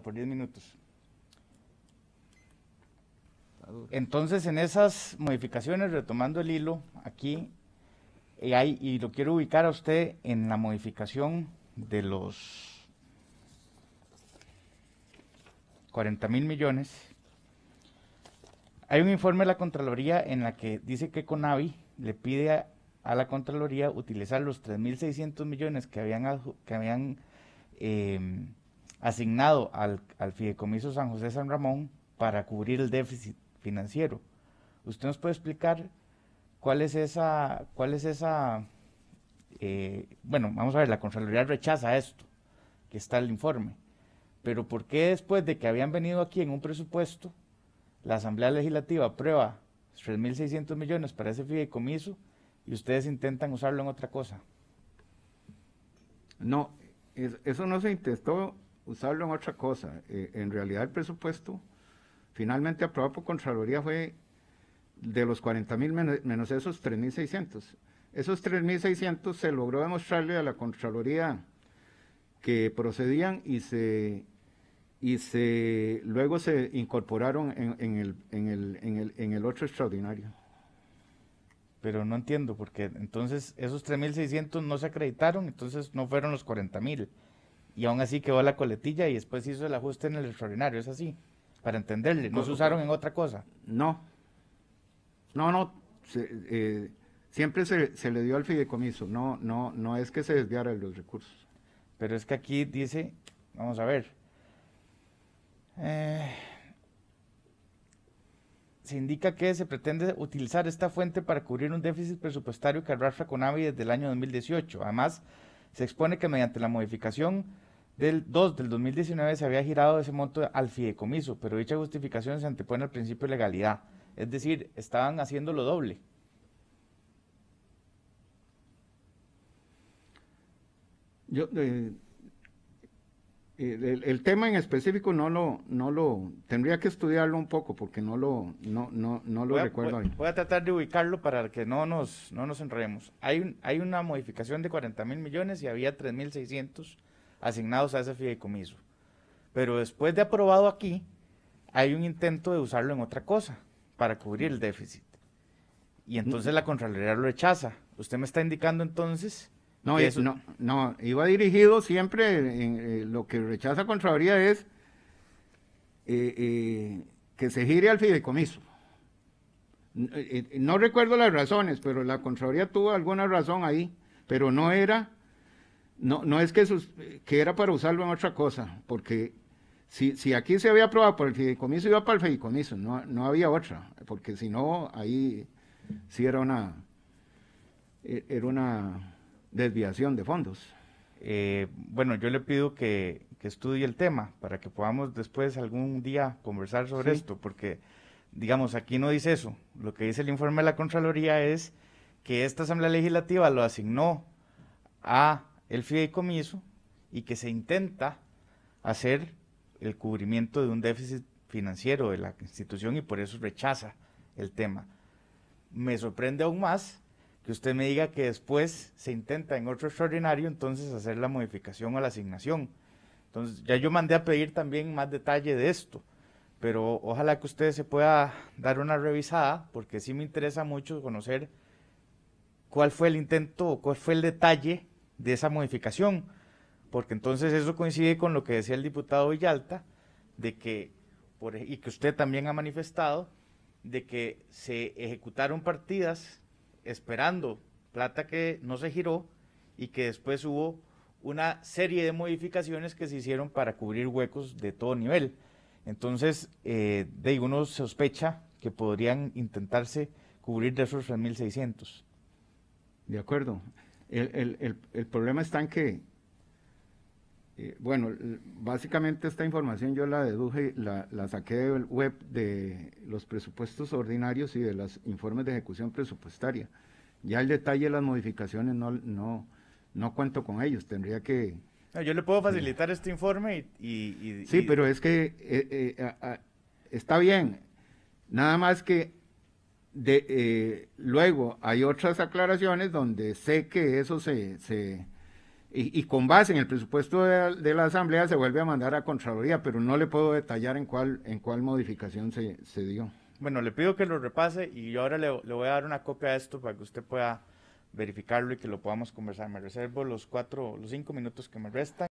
por 10 minutos. Entonces, en esas modificaciones, retomando el hilo, aquí eh, hay, y lo quiero ubicar a usted en la modificación de los 40 mil millones. Hay un informe de la Contraloría en la que dice que Conavi le pide a, la Contraloría utilizar los 3.600 millones que habían, que habían em, asignado al, al Fideicomiso San José San Ramón para cubrir el déficit financiero. ¿Usted nos puede explicar cuál es esa, cuál es esa, eh, bueno, vamos a ver, la Contraloría rechaza esto, que está el informe, pero ¿por qué después de que habían venido aquí en un presupuesto, la Asamblea Legislativa aprueba 3.600 millones para ese fideicomiso y ustedes intentan usarlo en otra cosa? No, eso no se intentó usarlo en otra cosa. Eh, en realidad el presupuesto finalmente aprobado por Contraloría fue de los 40 mil menos esos 3.600. Esos 3.600 se logró demostrarle a la Contraloría que procedían y se y se luego se incorporaron en, el, en, el, otro extraordinario. Pero no entiendo, porque entonces esos 3.600 no se acreditaron, entonces no fueron los mil y aún así quedó la coletilla y después hizo el ajuste en el extraordinario, es así, para entenderle, no se usaron en otra cosa. No, no, no, eh, siempre se, le dio al fideicomiso, no, no, no es que se desviara de los recursos. Pero es que aquí dice, vamos a ver, eh, se indica que se pretende utilizar esta fuente para cubrir un déficit presupuestario que arrastra Conavi desde el año 2018. Además, se expone que mediante la modificación del 2 del 2019 se había girado ese monto al fideicomiso, pero dicha justificación se antepone al principio de legalidad. Es decir, estaban haciendo lo doble. Yo, eh, eh, el, tema en específico no lo, no lo, tendría que estudiarlo un poco porque no lo, lo recuerdo voy, Voy a tratar de ubicarlo para que no nos, no nos enredemos. Hay, hay una modificación de 40 mil millones y había 3.600 asignados a ese fideicomiso. Pero después de aprobado aquí, hay un intento de usarlo en otra cosa para cubrir el déficit. Y mm. entonces la Contraloría lo rechaza. Usted me está indicando entonces... No, eso... no, no, iba dirigido siempre, en, eh, lo que rechaza Contraloría es eh, eh, que se gire al fideicomiso. no recuerdo las razones, pero la Contraloría tuvo alguna razón ahí, pero no era no, no es que, eh, que era para usarlo en otra cosa, porque si, aquí se había aprobado por el fideicomiso, iba para el fideicomiso, no, había otra, porque si no, ahí sí era una, e, era una desviación de fondos. Eh, bueno, yo le pido que, estudie el tema para que podamos después algún día conversar sobre esto, porque digamos, aquí no dice eso. Lo que dice el informe de la Contraloría es que esta Asamblea Legislativa lo asignó a el fideicomiso y que se intenta hacer el cubrimiento de un déficit financiero de la institución y por eso rechaza el tema. Me sorprende aún más que usted me diga que después se intenta en otro extraordinario entonces hacer la modificación a la asignación. Entonces ya yo mandé a pedir también más detalle de esto, pero ojalá que usted se pueda dar una revisada porque sí me interesa mucho conocer cuál fue el intento o cuál fue el detalle de esa modificación, porque entonces eso coincide con lo que decía el diputado Villalta, de que, por, e, y que usted también ha manifestado, de que se ejecutaron partidas esperando plata que no se giró y que después hubo una serie de modificaciones que se hicieron para cubrir huecos de todo nivel. Entonces, eh, de uno sospecha que podrían intentarse cubrir de esos 3.600. De acuerdo. El, problema está en que, eh, bueno, básicamente esta información yo la deduje, la, la saqué del web de los presupuestos ordinarios y de los informes de ejecución presupuestaria. Ya el detalle de las modificaciones no, no, no cuento con ellos, tendría que... Ah, yo le puedo eh, facilitar este informe y... sí, pero es que eh, está bien, nada más que de, eh, luego hay otras aclaraciones donde sé que eso se, se y, con base en el presupuesto de, la Asamblea se vuelve a mandar a Contraloría, pero no le puedo detallar en cuál, en cuál modificación se, se dio. Bueno, le pido que lo repase y yo ahora le, voy a dar una copia de esto para que usted pueda verificarlo y que lo podamos conversar. Me reservo los cuatro, los cinco minutos que me restan.